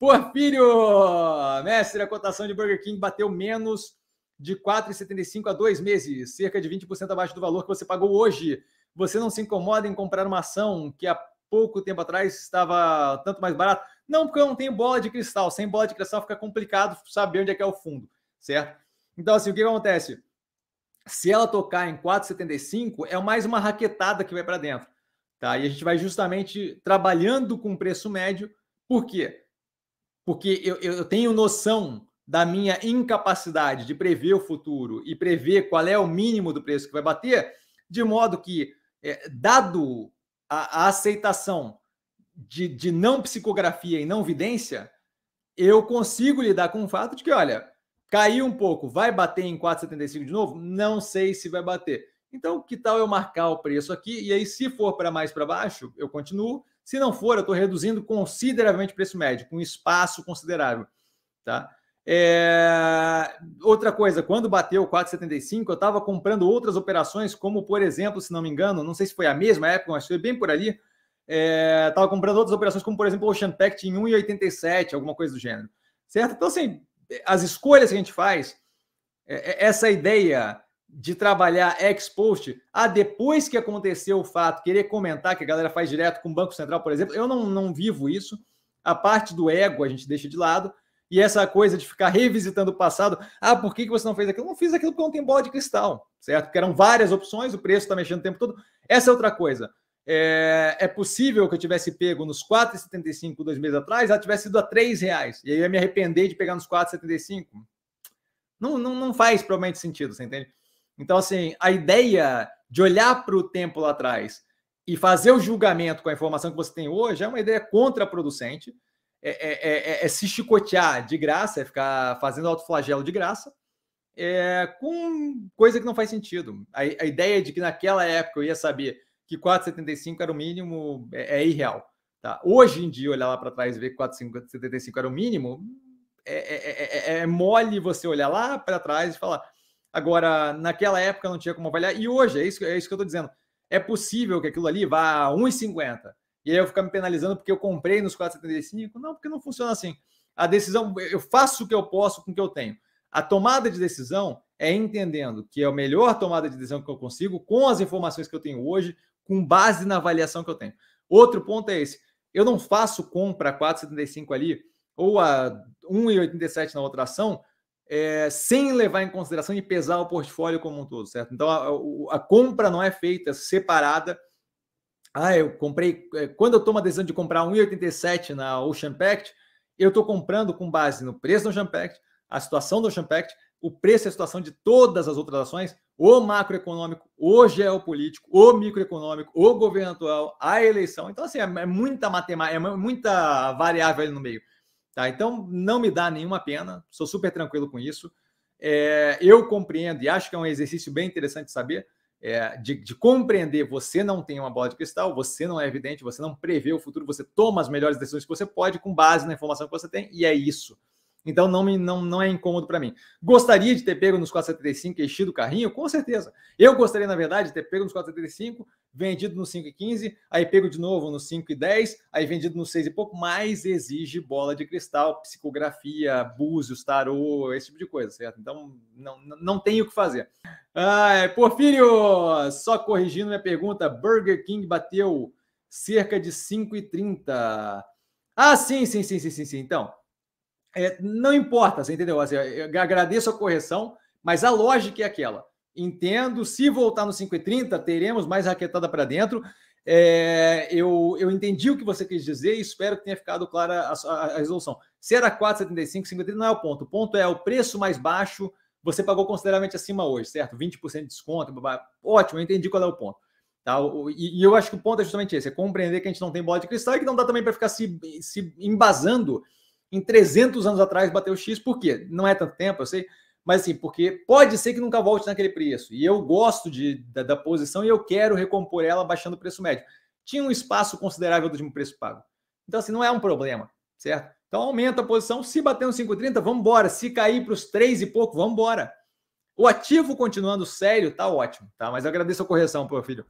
Porfírio, mestre, a cotação de Burger King bateu menos de 4,75 a dois meses, cerca de 20% abaixo do valor que você pagou hoje. Você não se incomoda em comprar uma ação que há pouco tempo atrás estava tanto mais barato? Não, porque eu não tenho bola de cristal. Sem bola de cristal fica complicado saber onde é que é o fundo, certo? Então, assim, o que acontece? Se ela tocar em 4,75, é mais uma raquetada que vai para dentro. Tá? E a gente vai justamente trabalhando com preço médio. Por quê? porque eu, eu tenho noção da minha incapacidade de prever o futuro e prever qual é o mínimo do preço que vai bater, de modo que, é, dado a, a aceitação de, de, não psicografia e não vidência, eu consigo lidar com o fato de que, olha, caiu um pouco, vai bater em 4,75 de novo? Não sei se vai bater. Então, que tal eu marcar o preço aqui? E aí, se for para mais para baixo, eu continuo. Se não for, eu estou reduzindo consideravelmente o preço médio, com espaço considerável. Tá? É... Outra coisa, quando bateu 4,75, eu estava comprando outras operações, como por exemplo, se não me engano, não sei se foi a mesma época, mas foi bem por ali. Estava é... comprando outras operações, como por exemplo o Ocean Pact em 1,87, alguma coisa do gênero. Certo? Então, assim, as escolhas que a gente faz, é, é essa ideia de trabalhar ex-post, ah, depois que aconteceu o fato, querer comentar, que a galera faz direto com o Banco Central, por exemplo, eu não, não vivo isso. A parte do ego a gente deixa de lado. E essa coisa de ficar revisitando o passado, ah, por que, que você não fez aquilo? Eu não fiz aquilo porque não tem bola de cristal, certo? Porque eram várias opções, o preço está mexendo o tempo todo. Essa é outra coisa. É, é possível que eu tivesse pego nos 4,75 dois meses atrás, ela tivesse ido a 3 reais. E aí eu ia me arrepender de pegar nos 4,75. Não, não, não faz provavelmente sentido, você entende? Então, assim, a ideia de olhar para o tempo lá atrás e fazer o julgamento com a informação que você tem hoje é uma ideia contraproducente. É, é, é, é, é se chicotear de graça, é ficar fazendo autoflagelo de graça, é, com coisa que não faz sentido. A, a, ideia de que naquela época eu ia saber que 4,75 era o mínimo é, é, irreal. Tá? Hoje em dia, olhar lá para trás e ver que 4,75 era o mínimo, é, é mole você olhar lá para trás e falar Agora, naquela época não tinha como avaliar. E hoje, é isso, é isso que eu estou dizendo. É possível que aquilo ali vá a 1,50. E aí eu ficar me penalizando porque eu comprei nos 4,75? Não, porque não funciona assim. A decisão, eu faço o que eu posso com o que eu tenho. A tomada de decisão é entendendo que é a melhor tomada de decisão que eu consigo com as informações que eu tenho hoje, com base na avaliação que eu tenho. Outro ponto é esse. Eu não faço compra 4,75 ali ou a 1,87 na outra ação é, sem levar em consideração e pesar o portfólio como um todo, certo? Então a, a, compra não é feita separada. Ah, eu comprei. É, quando eu tomo a decisão de comprar 1,87 na Ocean Pact, eu estou comprando com base no preço do Ocean Pact, a situação do Ocean Pact, o preço e a situação de todas as outras ações, o macroeconômico, o geopolítico, o microeconômico, o governamental, a eleição. Então, assim, é, é muita matemática, é muita variável ali no meio. Tá? Então, não me dá nenhuma pena, sou super tranquilo com isso. É, eu compreendo e acho que é um exercício bem interessante saber, é, de, de, compreender você não tem uma bola de cristal, você não é evidente, você não prevê o futuro, você toma as melhores decisões que você pode com base na informação que você tem, e é isso. Então não, me, não, não é incômodo para mim. Gostaria de ter pego nos 475 e enchido o carrinho? Com certeza. Eu gostaria, na verdade, de ter pego nos 475 vendido no 5,15, e aí pego de novo no 5,10, e aí vendido no 6 e pouco, mas exige bola de cristal, psicografia, búzios, tarô, esse tipo de coisa, certo? Então, não, não tem o que fazer. Ah, Porfírio, só corrigindo minha pergunta, Burger King bateu cerca de 5,30. e Ah, sim, sim, sim, sim, sim, sim. Então, é, não importa, você entendeu? Assim, eu agradeço a correção, mas a lógica é aquela entendo. Se voltar no 530, teremos mais raquetada para dentro. É, eu, eu entendi o que você quis dizer e espero que tenha ficado clara a, a, a resolução. Se era 4,75, 5,30 não é o ponto. O ponto é o preço mais baixo. Você pagou consideravelmente acima hoje, certo? 20% de desconto. Ótimo, eu entendi qual é o ponto. Tá? E, e, eu acho que o ponto é justamente esse: é compreender que a gente não tem bola de cristal e que não dá também para ficar se, se embasando em 300 anos atrás bater o X, porque não é tanto tempo, eu sei, mas assim, porque pode ser que nunca volte naquele preço. E eu gosto de, da, da, posição e eu quero recompor ela baixando o preço médio. Tinha um espaço considerável do preço pago. Então, assim, não é um problema, certo? Então, aumenta a posição. Se bater no 5,30, vamos embora. Se cair para os 3 e pouco, vamos embora. O ativo continuando sério, tá ótimo, tá? Mas eu agradeço a correção, meu filho.